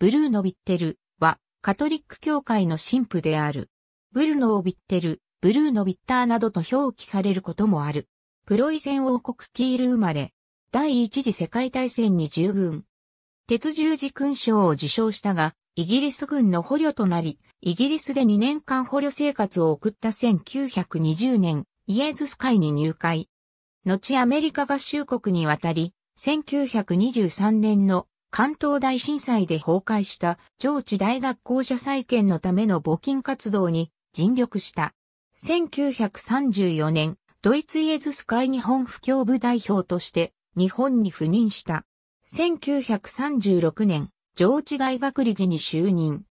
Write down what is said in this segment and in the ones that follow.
ブルーノ・ビッテルはカトリック教会の神父である。ブルノー・ビッテル、ブルーノ・ビッターなどと表記されることもある。プロイセン王国キール生まれ、第一次世界大戦に従軍。鉄十字勲章を受章したが、イギリス軍の捕虜となり、イギリスで2年間捕虜生活を送った1920年、イエズス会に入会。後アメリカ合衆国に渡り、1923年の関東大震災で崩壊した上智大学校舎再建のための募金活動に尽力した。1934年、ドイツイエズス会日本布教部代表として日本に赴任した。1936年、上智大学理事に就任。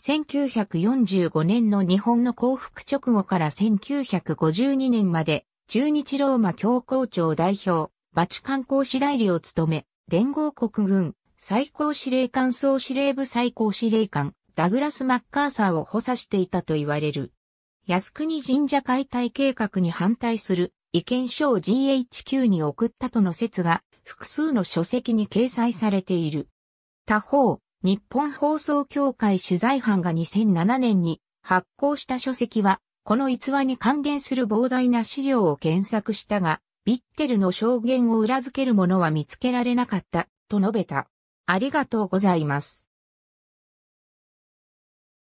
1945年の日本の降伏直後から1952年まで中日ローマ教皇庁代表、バチカン公使代理を務め、連合国軍、最高司令官総司令部最高司令官、ダグラス・マッカーサーを補佐していたと言われる。靖国神社解体計画に反対する意見書を GHQ に送ったとの説が複数の書籍に掲載されている。他方、日本放送協会取材班が2007年に発行した書籍は、この逸話に関連する膨大な資料を検索したが、ビッテルの証言を裏付けるものは見つけられなかった、と述べた。ありがとうございます。